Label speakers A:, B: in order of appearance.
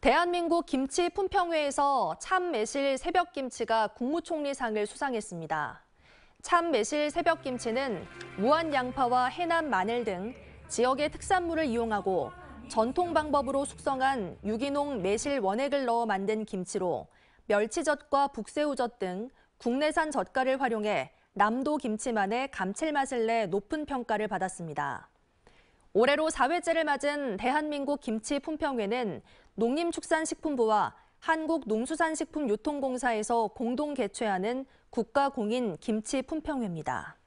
A: 대한민국 김치 품평회에서 참 매실 새벽 김치가 국무총리상을 수상했습니다. 참 매실 새벽 김치는 무안 양파와 해남 마늘 등 지역의 특산물을 이용하고 전통 방법으로 숙성한 유기농 매실 원액을 넣어 만든 김치로 멸치젓과 북새우젓 등 국내산 젓갈을 활용해 남도 김치만의 감칠맛을 내 높은 평가를 받았습니다. 올해로 4회째를 맞은 대한민국 김치 품평회는 농림축산식품부와 한국농수산식품유통공사에서 공동 개최하는 국가공인 김치 품평회입니다.